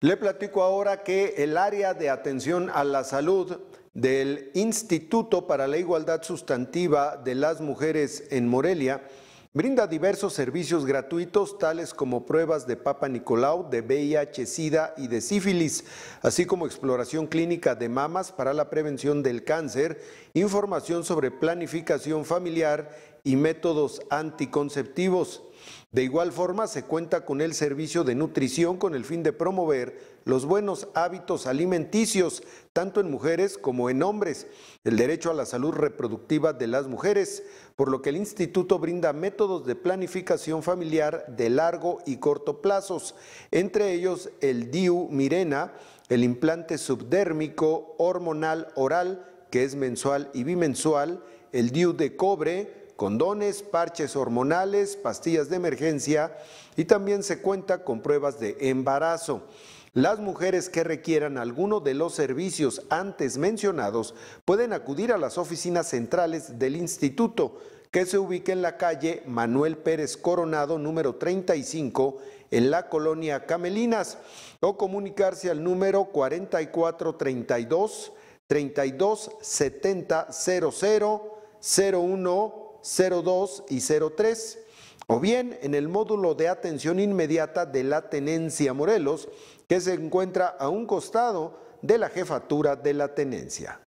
Le platico ahora que el área de atención a la salud del Instituto para la Igualdad Sustantiva de las Mujeres en Morelia brinda diversos servicios gratuitos tales como pruebas de Papa Nicolau, de VIH, SIDA y de sífilis, así como exploración clínica de mamas para la prevención del cáncer, información sobre planificación familiar y métodos anticonceptivos. De igual forma, se cuenta con el servicio de nutrición con el fin de promover los buenos hábitos alimenticios, tanto en mujeres como en hombres, el derecho a la salud reproductiva de las mujeres, por lo que el instituto brinda métodos de planificación familiar de largo y corto plazos, entre ellos el DIU Mirena, el implante subdérmico hormonal oral, que es mensual y bimensual, el DIU de cobre, condones, parches hormonales, pastillas de emergencia y también se cuenta con pruebas de embarazo. Las mujeres que requieran alguno de los servicios antes mencionados pueden acudir a las oficinas centrales del instituto que se ubica en la calle Manuel Pérez Coronado número 35 en la colonia Camelinas o comunicarse al número 4432 32 70 02 y 03, o bien en el módulo de atención inmediata de la Tenencia Morelos, que se encuentra a un costado de la jefatura de la Tenencia.